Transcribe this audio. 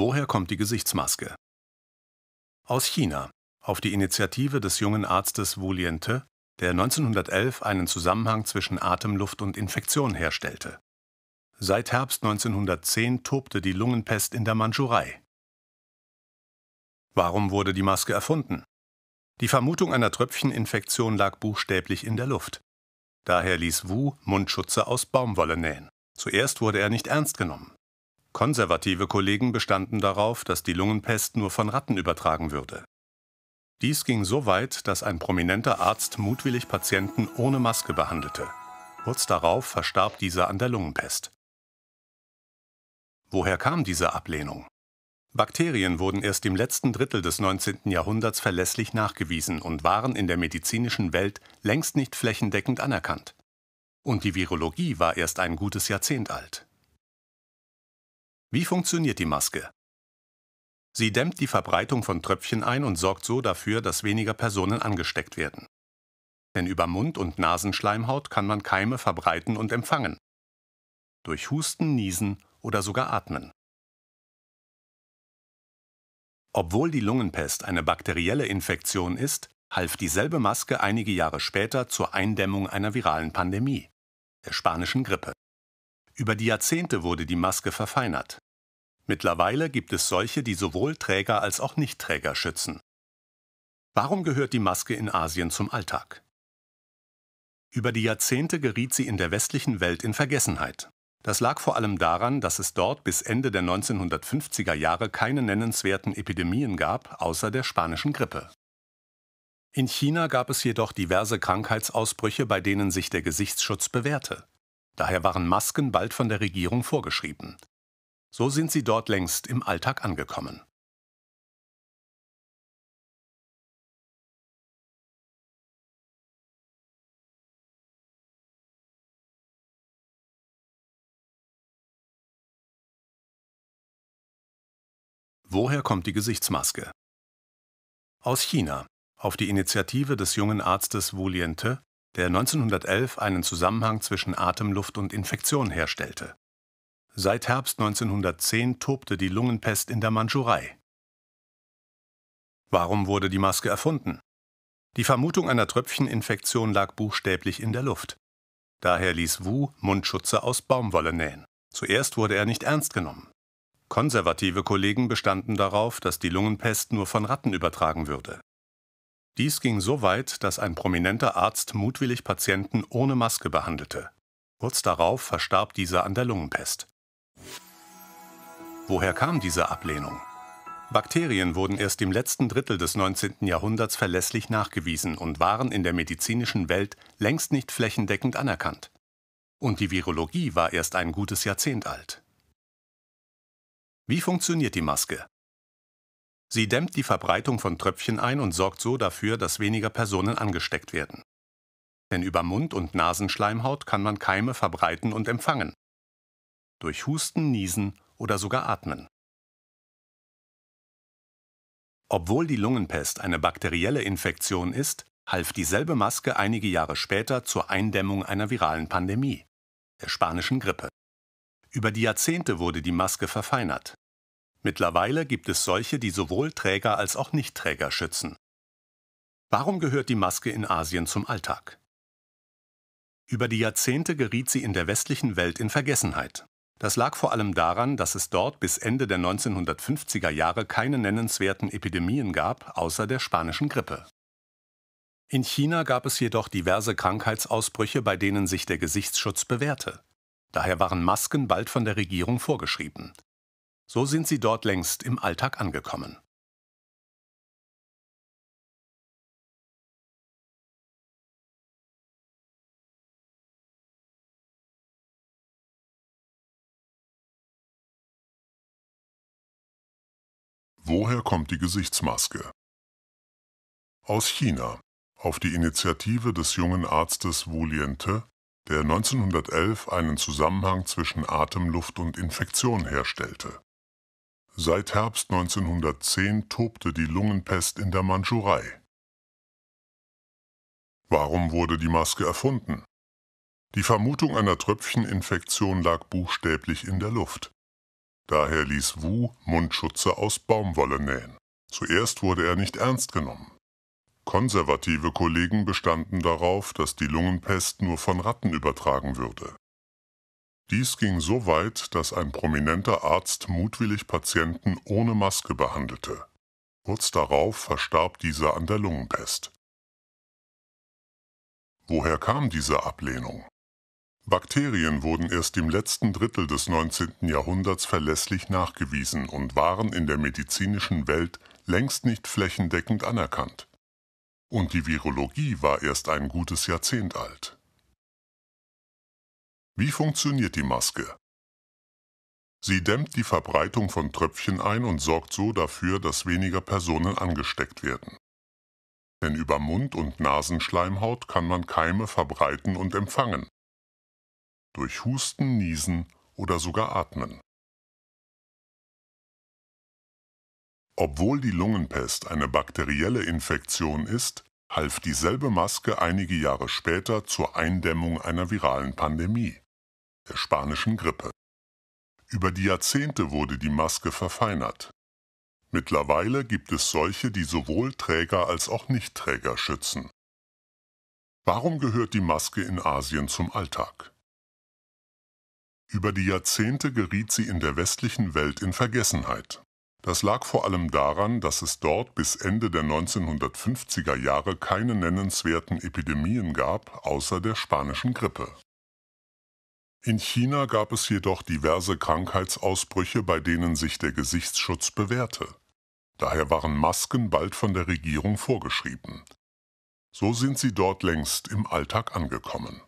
Woher kommt die Gesichtsmaske? Aus China, auf die Initiative des jungen Arztes Wu Liente, der 1911 einen Zusammenhang zwischen Atemluft und Infektion herstellte. Seit Herbst 1910 tobte die Lungenpest in der Mandschurei. Warum wurde die Maske erfunden? Die Vermutung einer Tröpfcheninfektion lag buchstäblich in der Luft. Daher ließ Wu Mundschutze aus Baumwolle nähen. Zuerst wurde er nicht ernst genommen. Konservative Kollegen bestanden darauf, dass die Lungenpest nur von Ratten übertragen würde. Dies ging so weit, dass ein prominenter Arzt mutwillig Patienten ohne Maske behandelte. Kurz darauf verstarb dieser an der Lungenpest. Woher kam diese Ablehnung? Bakterien wurden erst im letzten Drittel des 19. Jahrhunderts verlässlich nachgewiesen und waren in der medizinischen Welt längst nicht flächendeckend anerkannt. Und die Virologie war erst ein gutes Jahrzehnt alt. Wie funktioniert die Maske? Sie dämmt die Verbreitung von Tröpfchen ein und sorgt so dafür, dass weniger Personen angesteckt werden. Denn über Mund- und Nasenschleimhaut kann man Keime verbreiten und empfangen. Durch Husten, Niesen oder sogar Atmen. Obwohl die Lungenpest eine bakterielle Infektion ist, half dieselbe Maske einige Jahre später zur Eindämmung einer viralen Pandemie, der spanischen Grippe. Über die Jahrzehnte wurde die Maske verfeinert. Mittlerweile gibt es solche, die sowohl Träger als auch Nichtträger schützen. Warum gehört die Maske in Asien zum Alltag? Über die Jahrzehnte geriet sie in der westlichen Welt in Vergessenheit. Das lag vor allem daran, dass es dort bis Ende der 1950er Jahre keine nennenswerten Epidemien gab, außer der spanischen Grippe. In China gab es jedoch diverse Krankheitsausbrüche, bei denen sich der Gesichtsschutz bewährte. Daher waren Masken bald von der Regierung vorgeschrieben. So sind sie dort längst im Alltag angekommen. Woher kommt die Gesichtsmaske? Aus China, auf die Initiative des jungen Arztes Wu Liente der 1911 einen Zusammenhang zwischen Atemluft und Infektion herstellte. Seit Herbst 1910 tobte die Lungenpest in der Mandschurei. Warum wurde die Maske erfunden? Die Vermutung einer Tröpfcheninfektion lag buchstäblich in der Luft. Daher ließ Wu Mundschutze aus Baumwolle nähen. Zuerst wurde er nicht ernst genommen. Konservative Kollegen bestanden darauf, dass die Lungenpest nur von Ratten übertragen würde. Dies ging so weit, dass ein prominenter Arzt mutwillig Patienten ohne Maske behandelte. Kurz darauf verstarb dieser an der Lungenpest. Woher kam diese Ablehnung? Bakterien wurden erst im letzten Drittel des 19. Jahrhunderts verlässlich nachgewiesen und waren in der medizinischen Welt längst nicht flächendeckend anerkannt. Und die Virologie war erst ein gutes Jahrzehnt alt. Wie funktioniert die Maske? Sie dämmt die Verbreitung von Tröpfchen ein und sorgt so dafür, dass weniger Personen angesteckt werden. Denn über Mund- und Nasenschleimhaut kann man Keime verbreiten und empfangen. Durch Husten, Niesen oder sogar Atmen. Obwohl die Lungenpest eine bakterielle Infektion ist, half dieselbe Maske einige Jahre später zur Eindämmung einer viralen Pandemie, der spanischen Grippe. Über die Jahrzehnte wurde die Maske verfeinert, Mittlerweile gibt es solche, die sowohl Träger als auch Nichtträger schützen. Warum gehört die Maske in Asien zum Alltag? Über die Jahrzehnte geriet sie in der westlichen Welt in Vergessenheit. Das lag vor allem daran, dass es dort bis Ende der 1950er Jahre keine nennenswerten Epidemien gab, außer der spanischen Grippe. In China gab es jedoch diverse Krankheitsausbrüche, bei denen sich der Gesichtsschutz bewährte. Daher waren Masken bald von der Regierung vorgeschrieben. So sind sie dort längst im Alltag angekommen. Woher kommt die Gesichtsmaske? Aus China, auf die Initiative des jungen Arztes Wu Liente, der 1911 einen Zusammenhang zwischen Atemluft und Infektion herstellte. Seit Herbst 1910 tobte die Lungenpest in der Mandschurei. Warum wurde die Maske erfunden? Die Vermutung einer Tröpfcheninfektion lag buchstäblich in der Luft. Daher ließ Wu Mundschutze aus Baumwolle nähen. Zuerst wurde er nicht ernst genommen. Konservative Kollegen bestanden darauf, dass die Lungenpest nur von Ratten übertragen würde. Dies ging so weit, dass ein prominenter Arzt mutwillig Patienten ohne Maske behandelte. Kurz darauf verstarb dieser an der Lungenpest. Woher kam diese Ablehnung? Bakterien wurden erst im letzten Drittel des 19. Jahrhunderts verlässlich nachgewiesen und waren in der medizinischen Welt längst nicht flächendeckend anerkannt. Und die Virologie war erst ein gutes Jahrzehnt alt. Wie funktioniert die Maske? Sie dämmt die Verbreitung von Tröpfchen ein und sorgt so dafür, dass weniger Personen angesteckt werden. Denn über Mund- und Nasenschleimhaut kann man Keime verbreiten und empfangen. Durch Husten, Niesen oder sogar Atmen. Obwohl die Lungenpest eine bakterielle Infektion ist, half dieselbe Maske einige Jahre später zur Eindämmung einer viralen Pandemie der spanischen Grippe. Über die Jahrzehnte wurde die Maske verfeinert. Mittlerweile gibt es solche, die sowohl Träger als auch Nichtträger schützen. Warum gehört die Maske in Asien zum Alltag? Über die Jahrzehnte geriet sie in der westlichen Welt in Vergessenheit. Das lag vor allem daran, dass es dort bis Ende der 1950er Jahre keine nennenswerten Epidemien gab, außer der spanischen Grippe. In China gab es jedoch diverse Krankheitsausbrüche, bei denen sich der Gesichtsschutz bewährte. Daher waren Masken bald von der Regierung vorgeschrieben. So sind sie dort längst im Alltag angekommen